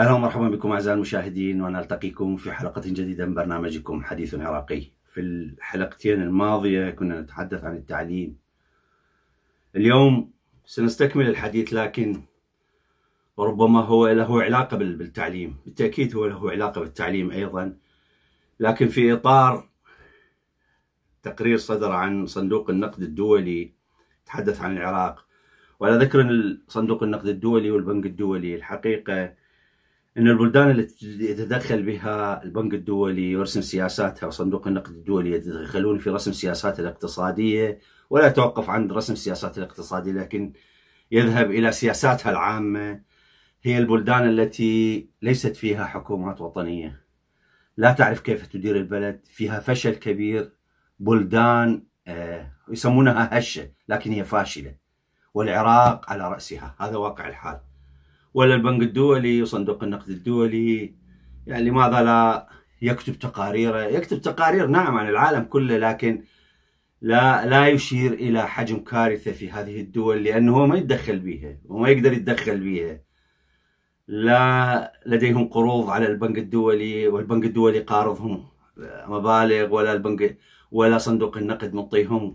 أهلا ومرحبا بكم أعزائي المشاهدين ونلتقيكم في حلقة جديدة من برنامجكم حديث عراقي في الحلقتين الماضية كنا نتحدث عن التعليم اليوم سنستكمل الحديث لكن ربما هو له علاقة بالتعليم بالتأكيد هو له علاقة بالتعليم أيضا لكن في إطار تقرير صدر عن صندوق النقد الدولي تحدث عن العراق وعلى ذكر صندوق النقد الدولي والبنك الدولي الحقيقة أن البلدان التي يتدخل بها البنك الدولي يرسم سياساتها وصندوق النقد الدولي يتدخلون في رسم سياساتها الاقتصادية ولا يتوقف عند رسم سياساتها الاقتصادية لكن يذهب إلى سياساتها العامة هي البلدان التي ليست فيها حكومات وطنية لا تعرف كيف تدير البلد فيها فشل كبير بلدان آه، يسمونها هشة لكن هي فاشلة والعراق على رأسها هذا واقع الحال ولا البنك الدولي وصندوق النقد الدولي يعني لماذا لا يكتب تقاريره يكتب تقارير نعم عن العالم كله لكن لا لا يشير الى حجم كارثه في هذه الدول لانه هو ما يتدخل بيها وما يقدر يتدخل بيها لا لديهم قروض على البنك الدولي والبنك الدولي قارضهم مبالغ ولا البنك ولا صندوق النقد معطيهم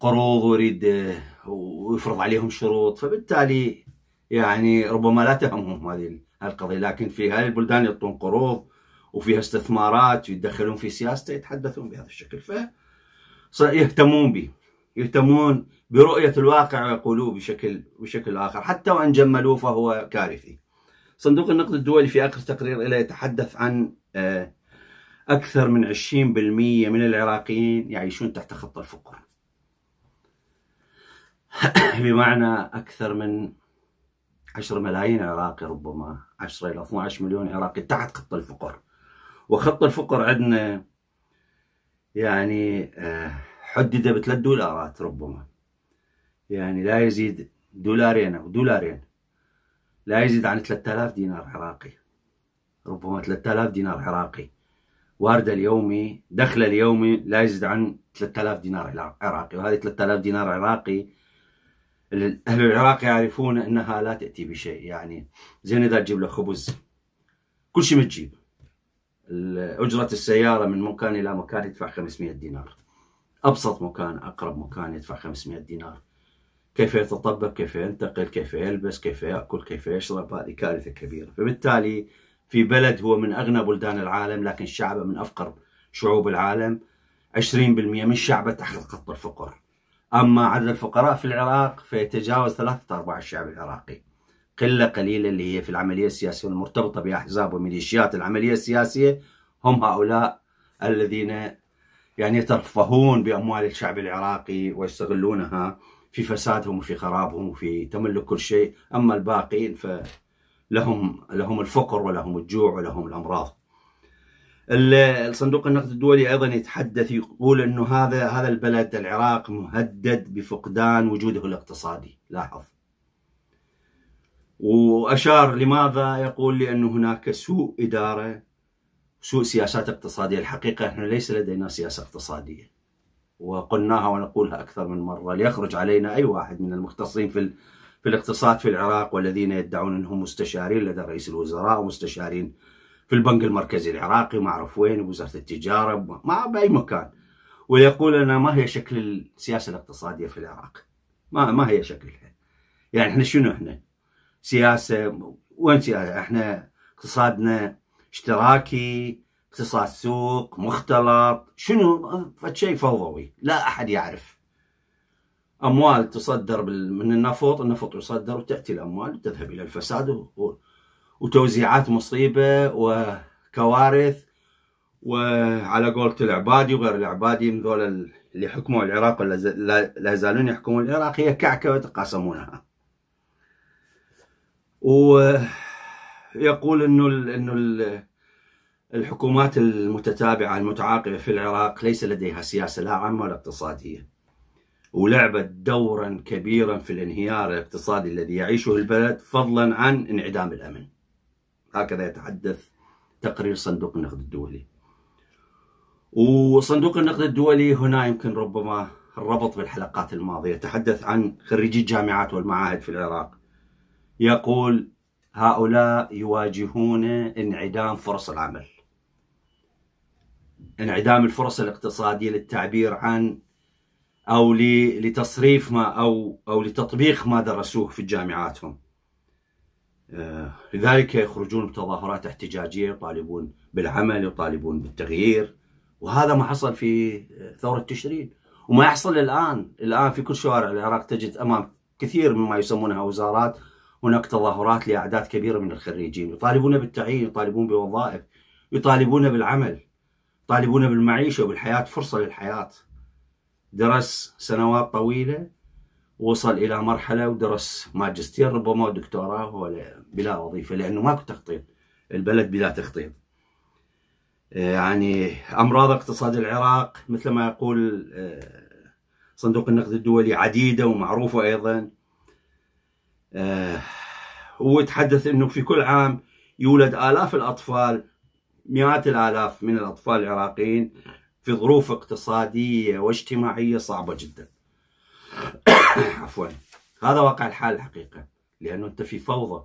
قروض ويريد ويفرض عليهم شروط فبالتالي يعني ربما لا تهمهم هذه القضيه لكن في هذه البلدان يعطون قروض وفيها استثمارات يتدخلون في سياسته يتحدثون بهذا الشكل ف يهتمون به يهتمون برؤيه الواقع ويقولوه بشكل بشكل اخر حتى وان جملوه فهو كارثي. صندوق النقد الدولي في اخر تقرير له يتحدث عن آه، اكثر من 20% من العراقيين يعيشون تحت خط الفقر. بمعنى اكثر من 10 ملايين عراقي ربما 10 إلى 12 مليون عراقي تحت خط الفقر وخط الفقر عندنا يعني آه، حدد بثلاث دولارات ربما يعني لا يزيد دولارين أو دولارين لا يزيد عن 3000 دينار عراقي ربما 3000 دينار عراقي وارده اليومي دخله اليومي لا يزيد عن 3000 دينار عراقي وهذه 3000 دينار عراقي أهل العراق يعرفون أنها لا تأتي بشيء يعني زين إذا تجيب له خبز كل شيء تجيب أجرة السيارة من مكان إلى مكان يدفع 500 دينار أبسط مكان أقرب مكان يدفع 500 دينار كيف يتطبق كيف ينتقل كيف يلبس كيف يأكل كيف يشرب هذه كارثة كبيرة فبالتالي في بلد هو من أغنى بلدان العالم لكن شعبه من أفقر شعوب العالم 20% من شعبه تحت خط الفقر أما عدد الفقراء في العراق فيتجاوز ثلاثة أرباع الشعب العراقي قلة قليلة اللي هي في العملية السياسية المرتبطة بأحزاب وميليشيات العملية السياسية هم هؤلاء الذين يعني يترفهون بأموال الشعب العراقي ويستغلونها في فسادهم وفي خرابهم وفي تملك كل شيء أما الباقين فلهم لهم الفقر ولهم الجوع ولهم الأمراض الصندوق النقد الدولي ايضا يتحدث يقول انه هذا هذا البلد العراق مهدد بفقدان وجوده الاقتصادي لاحظ واشار لماذا يقول لانه هناك سوء اداره سوء سياسات اقتصاديه الحقيقه احنا ليس لدينا سياسه اقتصاديه وقلناها ونقولها اكثر من مره ليخرج علينا اي واحد من المختصين في في الاقتصاد في العراق والذين يدعون انهم مستشارين لدى رئيس الوزراء ومستشارين في البنك المركزي العراقي ما أعرف وين بوزارة التجارة ما بأي مكان ويقول أنا ما هي شكل السياسة الاقتصادية في العراق ما ما هي شكلها يعني احنا شنو احنا سياسة وين سياسة احنا اقتصادنا اشتراكي اقتصاد سوق مختلط شنو شيء فوضوي لا أحد يعرف أموال تصدر من النفط النفط يصدر وتأتي الأموال تذهب إلى الفساد و... وتوزيعات مصيبه وكوارث وعلى قولة العبادي وغير العبادي ذول اللي حكموا العراق ولا لا يزالون يحكمون العراق هي كعكه ويتقاسمونها ويقول انه انه الحكومات المتتابعه المتعاقبه في العراق ليس لديها سياسه لا عامه ولا اقتصاديه ولعبت دورا كبيرا في الانهيار الاقتصادي الذي يعيشه البلد فضلا عن انعدام الامن هكذا يتحدث تقرير صندوق النقد الدولي وصندوق النقد الدولي هنا يمكن ربما الربط بالحلقات الماضية تحدث عن خريجي الجامعات والمعاهد في العراق يقول هؤلاء يواجهون انعدام فرص العمل انعدام الفرص الاقتصادية للتعبير عن أو لتصريف ما أو, أو لتطبيق ما درسوه في جامعاتهم آه، لذلك يخرجون بتظاهرات احتجاجية يطالبون بالعمل يطالبون بالتغيير وهذا ما حصل في ثورة تشرين وما يحصل الآن الآن في كل شوارع العراق تجد أمام كثير مما يسمونها وزارات هناك تظاهرات لأعداد كبيرة من الخريجين يطالبون بالتعيين يطالبون بوظائف يطالبون بالعمل يطالبون بالمعيشة وبالحياة فرصة للحياة درس سنوات طويلة وصل الى مرحله ودرس ماجستير ربما ودكتوراه ولا بلا وظيفه لانه ماكو تخطيط البلد بلا تخطيط آه، يعني امراض اقتصاد العراق مثل ما يقول آه، صندوق النقد الدولي عديده ومعروفه ايضا آه، هو يتحدث انه في كل عام يولد الاف الاطفال مئات الالاف من الاطفال العراقيين في ظروف اقتصاديه واجتماعيه صعبه جدا عفوا هذا واقع الحال الحقيقة لأنه أنت في فوضى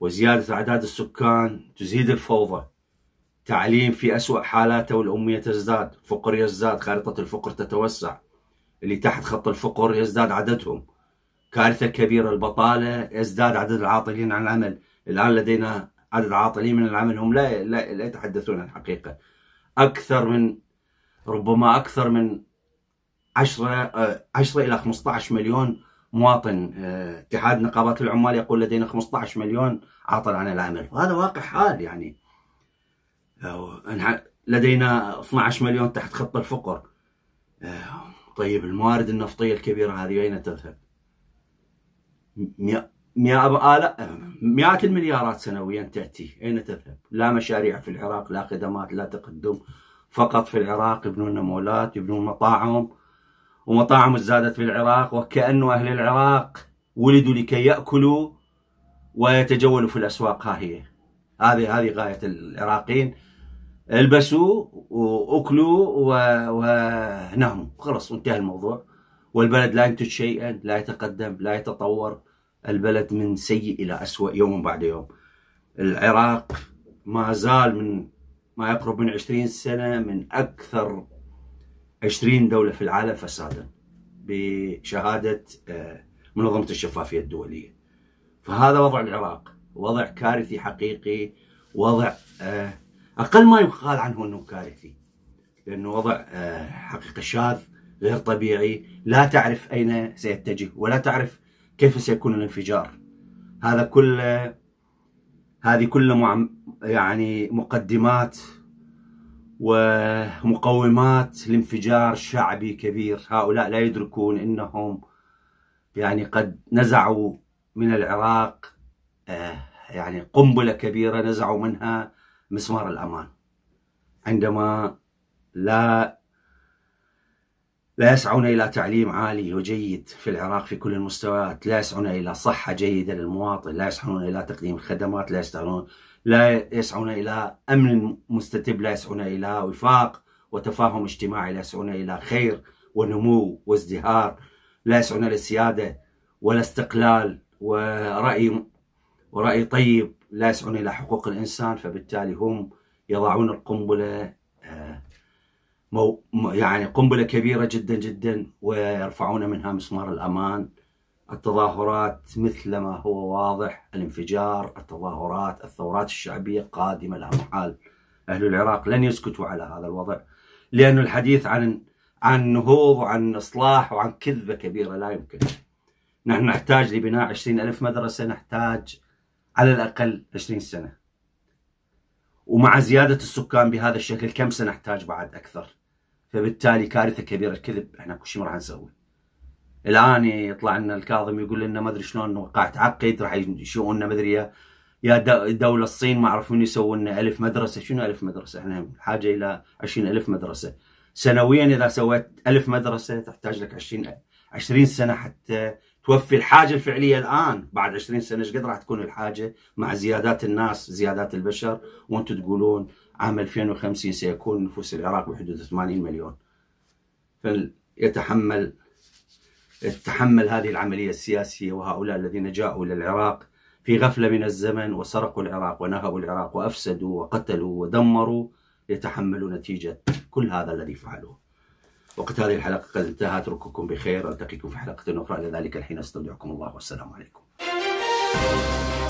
وزيادة أعداد السكان تزيد الفوضى تعليم في أسوأ حالاته والأمية تزداد فقر يزداد خارطة الفقر تتوسع اللي تحت خط الفقر يزداد عددهم كارثة كبيرة البطالة يزداد عدد العاطلين عن العمل الآن لدينا عدد عاطلين من العمل هم لا, لا, لا يتحدثون الحقيقة أكثر من ربما أكثر من 10 10 آه، الى 15 مليون مواطن آه، اتحاد نقابات العمال يقول لدينا 15 مليون عاطل عن العمل وهذا واقع حال يعني لدينا 12 مليون تحت خط الفقر آه، طيب الموارد النفطيه الكبيره هذه اين تذهب؟ مئات المليارات سنويا تاتي اين تذهب؟ لا مشاريع في العراق لا خدمات لا تقدم فقط في العراق يبنون مولات يبنون مطاعم ومطاعم ازدادت في العراق وكأن أهل العراق ولدوا لكي يأكلوا ويتجولوا في الأسواق ها هي هذه هذه غاية العراقيين البسوا واكلوا وناموا خلص وانتهى الموضوع والبلد لا ينتج شيئا لا يتقدم لا يتطور البلد من سيء إلى أسوأ يوم بعد يوم العراق ما زال من ما يقرب من 20 سنة من أكثر 20 دولة في العالم فسادا بشهادة آه، منظمة الشفافية الدولية فهذا وضع العراق وضع كارثي حقيقي وضع آه، أقل ما يقال عنه أنه كارثي لأنه وضع آه، حقيقة شاذ غير طبيعي لا تعرف أين سيتجه ولا تعرف كيف سيكون الانفجار هذا كله هذه كلها يعني مقدمات ومقومات لانفجار شعبي كبير هؤلاء لا يدركون أنهم يعني قد نزعوا من العراق آه، يعني قنبلة كبيرة نزعوا منها مسمار الأمان عندما لا لا يسعون إلى تعليم عالي وجيد في العراق في كل المستويات لا يسعون إلى صحة جيدة للمواطن لا يسعون إلى تقديم الخدمات لا يسعون لا يسعون إلى أمن مستتب لا يسعون إلى وفاق وتفاهم اجتماعي لا يسعون إلى خير ونمو وازدهار لا يسعون إلى سيادة ولا استقلال ورأي ورأي طيب لا يسعون إلى حقوق الإنسان فبالتالي هم يضعون القنبلة آه، مو يعني قنبلة كبيرة جدا جدا ويرفعون منها مسمار الأمان التظاهرات مثل ما هو واضح الانفجار التظاهرات الثورات الشعبية قادمة لا محال أهل العراق لن يسكتوا على هذا الوضع لأن الحديث عن عن نهوض وعن إصلاح وعن كذبة كبيرة لا يمكن نحن نحتاج لبناء عشرين ألف مدرسة نحتاج على الأقل 20 سنة ومع زيادة السكان بهذا الشكل كم سنحتاج بعد أكثر فبالتالي كارثه كبيره الكذب احنا كل شيء ما راح نسوي الان يطلع لنا الكاظم يقول لنا ما ادري شلون وقعت تعقد راح يشوون لنا ما ادري يا دولة الصين ما أعرف من يسوي لنا ألف مدرسة شنو ألف مدرسة احنا بحاجة إلى عشرين ألف مدرسة سنويا إذا سويت ألف مدرسة تحتاج لك عشرين عشرين سنة حتى توفي الحاجه الفعليه الان بعد 20 سنه ايش قد راح تكون الحاجه مع زيادات الناس زيادات البشر وانتم تقولون عام 2050 سيكون نفوس العراق بحدود 80 مليون فليتحمل يتحمل هذه العمليه السياسيه وهؤلاء الذين جاءوا الى العراق في غفله من الزمن وسرقوا العراق ونهبوا العراق وافسدوا وقتلوا ودمروا يتحملوا نتيجه كل هذا الذي فعلوه وقت هذه الحلقة قد انتهى أترككم بخير ألتقيكم في حلقة أخرى إلى ذلك الحين أستودعكم الله والسلام عليكم